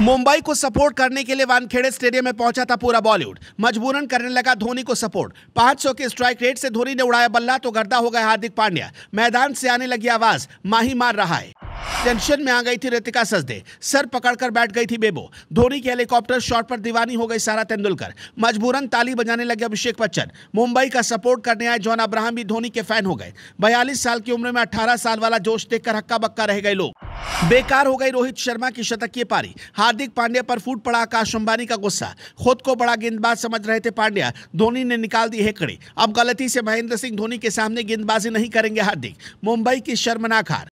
मुंबई को सपोर्ट करने के लिए वानखेड़े स्टेडियम में पहुंचा था पूरा बॉलीवुड मजबूरन करने लगा धोनी को सपोर्ट 500 के स्ट्राइक रेट से धोनी ने उड़ाया बल्ला तो गर्दा हो गया हार्दिक पांड्या मैदान से आने लगी आवाज माही मार रहा है टेंशन में आ गई थी रितिका सजदे सर पकड़कर बैठ गई थी बेबो धोनी के हेलीकॉप्टर शॉट पर दीवानी हो गई सारा तेंदुलकर मजबूरन ताली बजाने लगे अभिषेक बच्चन मुंबई का सपोर्ट करने आए जॉन अब्राहम भी धोनी के फैन हो गए बयालीस साल की उम्र में अठारह साल वाला जोश देखकर हक्का बक्का रह गए लोग बेकार हो गई रोहित शर्मा की शतकीय पारी हार्दिक पांड्या पर फूट पड़ा आकाश अंबानी का गुस्सा खुद को बड़ा गेंदबाज समझ रहे थे पांड्या धोनी ने निकाल दी है कड़ी अब गलती से महेंद्र सिंह धोनी के सामने गेंदबाजी नहीं करेंगे हार्दिक मुंबई की शर्मनाक हार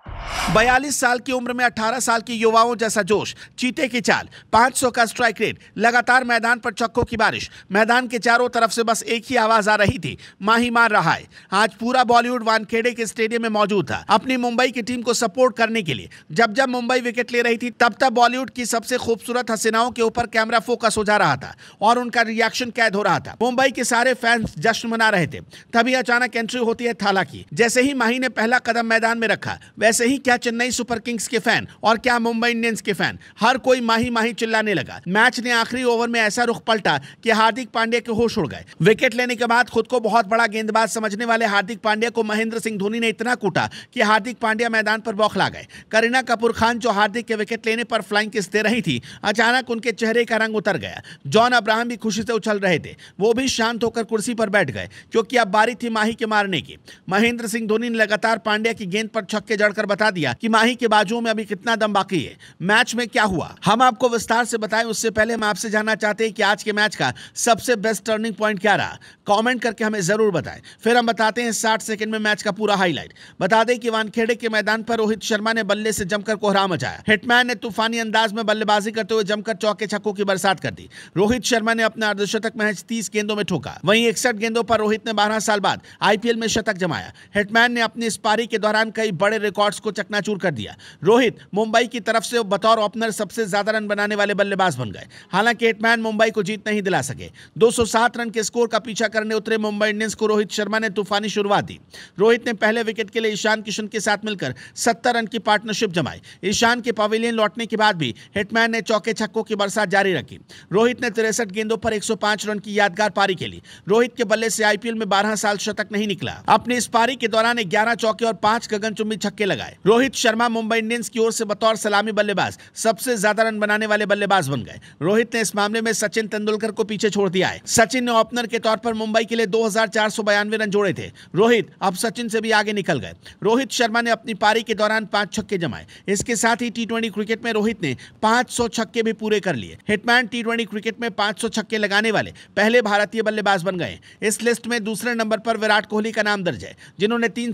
बयालीस साल की उम्र में 18 साल की युवाओं जैसा जोश चीते की चाल 500 का स्ट्राइक रेट लगातार मैदान पर चक्कों की बारिश मैदान के चारों तरफ से बस एक ही आवाज आ रही थी माही मार रहा है आज पूरा बॉलीवुड वानखेड़े के स्टेडियम में मौजूद था अपनी मुंबई की टीम को सपोर्ट करने के लिए जब जब मुंबई विकेट ले रही थी तब तब बॉलीवुड की सबसे खूबसूरत हसीनाओं के ऊपर कैमरा फोकस हो जा रहा था और उनका रिएक्शन कैद हो रहा था मुंबई के सारे फैंस जश्न मना रहे थे तभी अचानक एंट्री होती है थाला की जैसे ही माही ने पहला कदम मैदान में रखा वैसे ही क्या चेन्नई सुपर किंग्स के फैन और क्या मुंबई इंडियंस के फैन हर कोई माही माही चिल्लाने लगा मैच ने आखिरी ओवर में ऐसा रुख पलटा कि हार्दिक पांड्या के होश उड़ गए विकेट लेने के बाद खुद को बहुत बड़ा गेंदबाज समझने वाले हार्दिक पांड्या को महेंद्र सिंह धोनी ने इतना कूटा कि हार्दिक पांड्या मैदान पर बौखला गए करीना कपूर खान जो हार्दिक के विकेट लेने पर फ्लाइंग किस दे रही थी अचानक उनके चेहरे का रंग उतर गया जॉन अब्राहम भी खुशी से उछल रहे थे वो भी शांत होकर कुर्सी पर बैठ गए क्योंकि अब बारी थी माही के मारने की महेंद्र सिंह धोनी ने लगातार पांड्या की गेंद पर छक्के जड़कर बता बता दिया कि माही के बाजुओं में अभी कितना दम बाकी है मैच में क्या हुआ हम आपको विस्तार से बताएं उससे पहले हम आपसे जानना चाहते हैं कि आज के मैच का सबसे बेस्ट टर्निंग पॉइंट क्या रहा कमेंट करके हमें जरूर बताएं फिर हम बताते हैं साठ सेकंड में मैच का पूरा हाईलाइट बता दें कि वानखेड़े के मैदान पर रोहित शर्मा ने बल्ले से जमकर कोहरा मचाया हिटमैन ने तूफानी अंदाज में बल्लेबाजी करते हुए जमकर चौके छक्कों की बरसात कर दी रोहित शर्मा ने अपना अर्धशतक मैच तीस गेंदों में ठोका वहीं इकसठ गेंदों पर रोहित ने बारह साल बाद आईपीएल में शतक जमाया हिटमैन ने अपनी इस पारी के दौरान कई बड़े रिकॉर्ड्स को को चकनाचूर कर दिया रोहित मुंबई की तरफ से बतौर ओपनर सबसे ज्यादा रन बनाने वाले बल्लेबाज बन गए हालांकि हेटमैन मुंबई को जीत नहीं दिला सके 207 रन के स्कोर का पीछा करने उतरे मुंबई इंडियंस को रोहित शर्मा ने तूफानी शुरुआत दी रोहित ने पहले विकेट के लिए ईशान किशन के साथ मिलकर सत्तर रन की पार्टनरशिप जमाई ईशान के पवेलियन लौटने के बाद भी हेटमैन ने चौके छक्कों की बरसात जारी रखी रोहित ने तिरसठ गेंदों पर एक रन की यादगार पारी खेली रोहित के बल्ले से आईपीएल में बारह साल शतक नहीं निकला अपनी इस पारी के दौरान ग्यारह चौके और पांच गगन चुम्बी छक्के लगाए रोहित शर्मा मुंबई इंडियंस की ओर से बतौर सलामी बल्लेबाज सबसे ज्यादा रन बनाने वाले बल्लेबाज बन गए रोहित ने इस मामले में सचिन तेंदुलकर को पीछे छोड़ दिया है सचिन ने ओपनर के तौर पर मुंबई के लिए दो रन जोड़े थे रोहित अब सचिन से भी आगे निकल गए रोहित शर्मा ने अपनी पारी के दौरान पांच छक्के जमाए इसके साथ ही टी क्रिकेट में रोहित ने पांच छक्के भी पूरे कर लिए हिटमैन टी क्रिकेट में पांच छक्के लगाने वाले पहले भारतीय बल्लेबाज बन गए इस लिस्ट में दूसरे नंबर पर विराट कोहली का नाम दर्ज है जिन्होंने तीन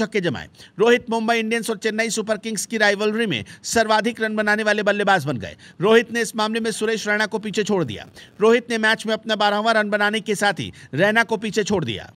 छक्के जमाए रोहित मुंबई इंडियंस इंडियंस और चेन्नई सुपर किंग्स की राइवलरी में सर्वाधिक रन बनाने वाले बल्लेबाज बन गए रोहित ने इस मामले में सुरेश रैना को पीछे छोड़ दिया रोहित ने मैच में अपना बारहवा रन बनाने के साथ ही रैना को पीछे छोड़ दिया